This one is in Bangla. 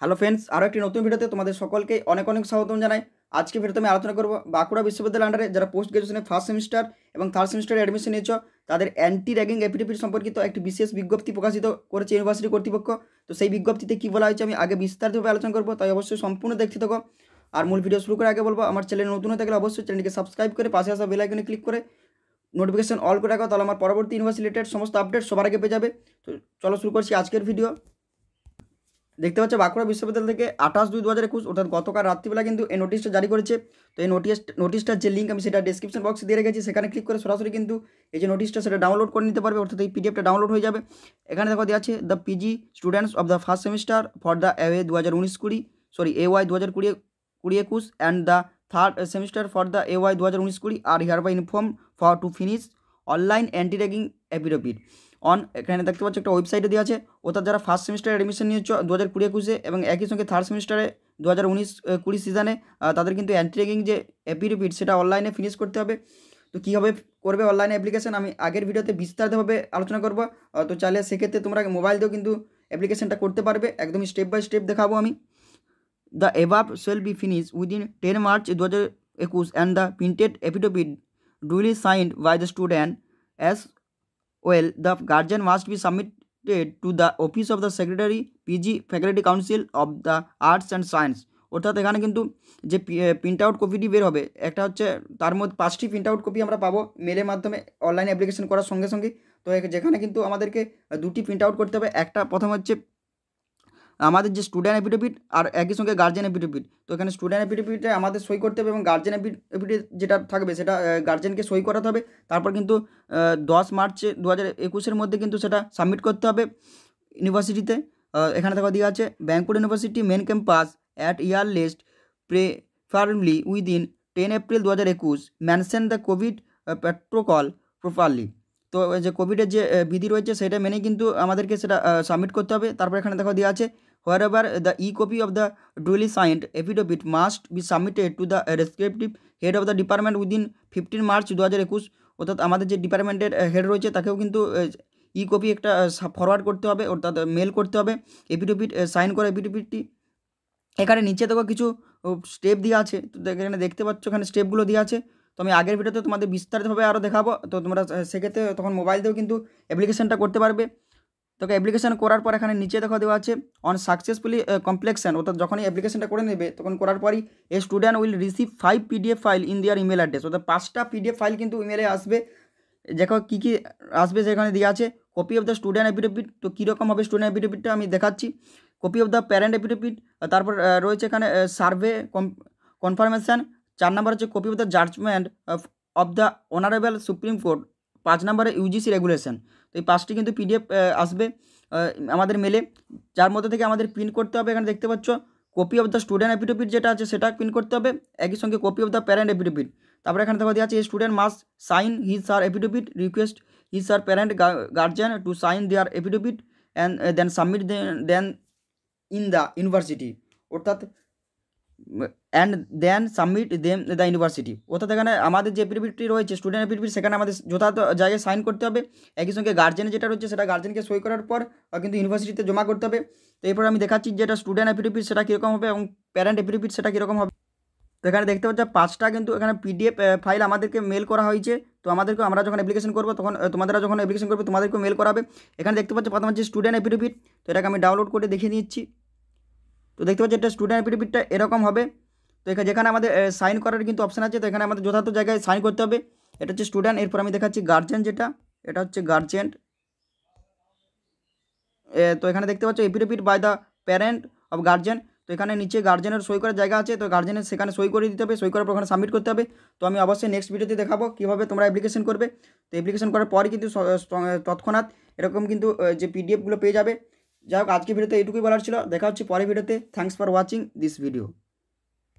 হ্যালো ফ্রেন্ডস আরও একটি নতুন ভিডিওতে তোমাদের সকলকে অনেক অনেক স্বাগতম জানাই আজকে ভিডিওতে আমি আলোচনা করবো বাঁকুড়া বিশ্ববিদ্যালয়ের আন্ডারে যারা পোস্ট গ্রাজুয়েশনে ফার্স্ট সেমিস্টার এবং থার্ড সেমিস্টারে অ্যাডমিশন নিয়েছ তাদের অ্যান্টি র্যাগিং অ্যাফিডেভিট সম্পর্কিত একটি বিশেষ বিজ্ঞপ্তি প্রকাশিত করেছে ইউনিভার্সিটি কর্তৃপক্ষ তো সেই বিজ্ঞপ্তিতে কী বলা হয়েছে আমি আগে বিস্তারিতভাবে আলোচনা করবো তাই অবশ্যই সম্পূর্ণ দেখতে থাকো আর মূল ভিডিও শুরু করে আগে বলবো আমার চ্যানেল নতুন হয়ে থাকলে অবশ্যই চ্যানেলকে সাবস্ক্রাইব করে পাশে আসা বেলাইকনে ক্লিক করে নোটিফিকেশন অল করে রাখো তাহলে আমার পরবর্তী ইউনিভার্সিটি রিলেটেড সমস্ত আপডেট সবার আগে পেয়ে যাবে তো চলো শুরু করছি আজকের ভিডিও দেখতে পাচ্ছি বাঁকুড়া বিশ্ববিদ্যালয় থেকে আঠাশ দুই দু হাজার একুশ অর্থাৎ গতকাল রাত্রিবেলা কিন্তু এই নোটিশটা জারি করেছে তো এই নোটিশ নোটিশটার যে লিঙ্ক আমি সেটা ডিসক্রিপশন বক্সে দিয়ে রেখেছি সেখানে ক্লিক করে সরাসরি কিন্তু এই যে নোটিশটা সেটা ডাউনলোড করে নিতে পারবে অর্থাৎ এই পিডিএফটা ডাউনলোড হয়ে যাবে এখানে দেখো দেওয়া আছে the PG students of the first semester for the A দু হাজার উনিশ কুড়ি সরি এ ওয়াই দু হাজার কুড়ি কুড়ি একুশ and the third semester for the A Y দু হাজার উনিশ কুড়ি are hereby inform for to finish online anti ragging affidavit on এখানে দেখতে পাচ্ছ একটা ওয়েবসাইটে দেওয়া আছে অর্থাৎ যারা ফার্স্ট সেমিস্টারে অ্যাডমিশন নিয়েছ দু হাজার কুড়ি একুশে এবং একই সঙ্গে থার্ড সেমিস্টারে দু হাজার উনিশ কুড়ি সিজনে তাদের কিন্তু অ্যান্ট্রেকিং যে অ্যাপিরিপিট সেটা অনলাইনে ফিনিশ করতে হবে তো কীভাবে করবে অনলাইনে অ্যাপ্লিকেশান আমি আগের ভিডিওতে বিস্তারিতভাবে আলোচনা করবো তো চাইলে সেক্ষেত্রে তোমরা মোবাইল দিয়েও কিন্তু অ্যাপ্লিকেশানটা করতে পারবে একদম স্টেপ বাই স্টেপ দেখাবো আমি the above shall be finish within ten March দু হাজার একুশ and the printed affidavit duly signed by the student as well the guardian must be submitted to the office of the secretary PG faculty council of the arts and science অর্থাৎ এখানে কিন্তু যে প্রিন্ট আউট কপিটি বের হবে একটা হচ্ছে তার মধ্যে পাঁচটি প্রিন্ট আউট কপি আমরা পাবো মেলের মাধ্যমে অনলাইন অ্যাপ্লিকেশন করার সঙ্গে সঙ্গে তো যেখানে কিন্তু আমাদেরকে দুটি প্রিন্ট আউট করতে হবে একটা প্রথম হচ্ছে আমাদের যে স্টুডেন্ট এপিপিপি আর একই সঙ্গে গার্জেনের পিপি তো এখানে স্টুডেন্ট এপিপিপি তে আমাদের সই করতে হবে এবং গার্জেনের পিপি যেটা থাকবে সেটা গার্জেনকে সই করাতে হবে তারপর কিন্তু 10 মার্চ 2021 এর মধ্যে কিন্তু সেটা সাবমিট করতে হবে ইউনিভার্সিটিতে এখানে দেখো দেওয়া আছে Bankura university main campus at earliest preferably within 10 April 2021 mention the COVID protocol properly তো এই যে কোভিড এর যে বিধি রয়েছে সেটা মেনে কিন্তু আমাদের কে সেটা সাবমিট করতে হবে তারপর এখানে দেখো দেওয়া আছে Wherever the e-copy of the duly signed affidavit must be submitted to the respective head of the department within fifteen March দু হাজার একুশ অর্থাৎ আমাদের যে ডিপার্টমেন্টের হেড রয়েছে তাকেও কিন্তু ই কপি একটা ফরওয়ার্ড করতে হবে অর্থাৎ মেল করতে হবে এফিডেভিট সাইন করে এফিডেভিটটি এখানে নিচে দেখো কিছু স্টেপ দেওয়া আছে তো এখানে দেখতে পাচ্ছ এখানে স্টেপগুলো দেওয়া আছে তো আমি আগের ভিডিওতে তোমাদের বিস্তারিতভাবে আরও দেখাবো তো তোমরা সেক্ষেত্রে তখন মোবাইল দিয়েও কিন্তু অ্যাপ্লিকেশানটা করতে পারবে তোকে অ্যাপ্লিকেশন করার পর এখানে নিচে দেখা দেওয়া আছে অন সাকসেসফুলি কমপ্লেকশন অর্থাৎ যখনই অ্যাপ্লিকেশনটা করে নেবে তখন করার পরই a student will receive five PDF file in their email address অর্থাৎ পাঁচটা পিডিএফ ফাইল কিন্তু ইমেলে আসবে দেখো কী কী আসবে সেখানে দেওয়া আছে copy of the student affidavit তো কীরকম হবে স্টুডেন্ট অ্যাফিডেভিটটা আমি দেখাচ্ছি copy of the parent affidavit তারপর রয়েছে এখানে সার্ভে কনফার্মেশান চার নাম্বার হচ্ছে copy of the judgment of the honourable supreme court পাঁচ নম্বরে ইউজিসি রেগুলেশন তো এই পাঁচটি কিন্তু পিডিএফ আসবে আমাদের মেলে যার মধ্যে থেকে আমাদের প্রিন্ট করতে হবে এখানে দেখতে পাচ্ছ copy of the student affidavit যেটা আছে সেটা প্রিন্ট করতে হবে একই সঙ্গে copy of the parent affidavit তারপরে এখানে দেখা আছে student must sign his her affidavit request his her parent guardian to sign their affidavit and then submit then in the university অর্থাৎ and then submit them the university অর্থাৎ এখানে আমাদের যে এপিডিপিটি রয়েছে স্টুডেন্ট এপিডিপিটি সেখানে আমাদের যথাযথ জায়গায় সাইন করতে হবে একই সঙ্গে গার্জেন যেটা রয়েছে সেটা গার্জেনকে সই করার পর কিন্তু ইউনিভার্সিটিতে জমা করতে হবে তো এরপর আমি দেখাচ্ছি যে এটা স্টুডেন্ট এপিডিপিট সেটা কীরকম হবে এবং প্যারেন্ট এপিডিপিট সেটা কীরকম হবে তো এখানে দেখতে পাচ্ছে পাঁচটা কিন্তু এখানে পিডিএফ ফাইল আমাদেরকে মেল করা হয়েছে তো আমাদেরকে আমরা যখন অ্যাপ্লিকেশন করবো তখন তোমাদেরা যখন অ্যাপ্লিকেশন করবে তোমাদেরকে মেল করাবে এখানে দেখতে পাচ্ছ প্রথম হচ্ছে স্টুডেন্ট এপিডিপিট তো এটাকে আমি ডাউনলোড করে দেখিয়ে নিচ্ছি তো দেখতে পাচ্ছি এটা স্টুডেন্ট এফিডেভিটটা এরকম হবে তো এখানে যেখানে আমাদের সাইন করার কিন্তু অপশান আছে তো এখানে আমাদের যথার্থ জায়গায় সাইন করতে হবে এটা হচ্ছে স্টুডেন্ট এরপর আমি দেখাচ্ছি গার্জেন যেটা এটা হচ্ছে গার্জেন তো এখানে দেখতে পাচ্ছ affidavit by the parent of guardian তো এখানে নিচে গার্জেনের সই করার জায়গা আছে তো গার্জেনের সেখানে সই করে দিতে হবে সই করার পর ওখানে সাবমিট করতে হবে তো আমি অবশ্যই নেক্সট ভিডিওতে দেখাবো কীভাবে তোমরা অ্যাপ্লিকেশন করবে তো অ্যাপ্লিকেশন করার পরই কিন্তু তৎক্ষণাৎ এরকম কিন্তু যে পিডিএফগুলো পেয়ে যাবে যাই হোক আজকে ভিডিওতে এইটুকুই বলার ছিল দেখা হচ্ছে পরের ভিডিওতে thanks for watching this video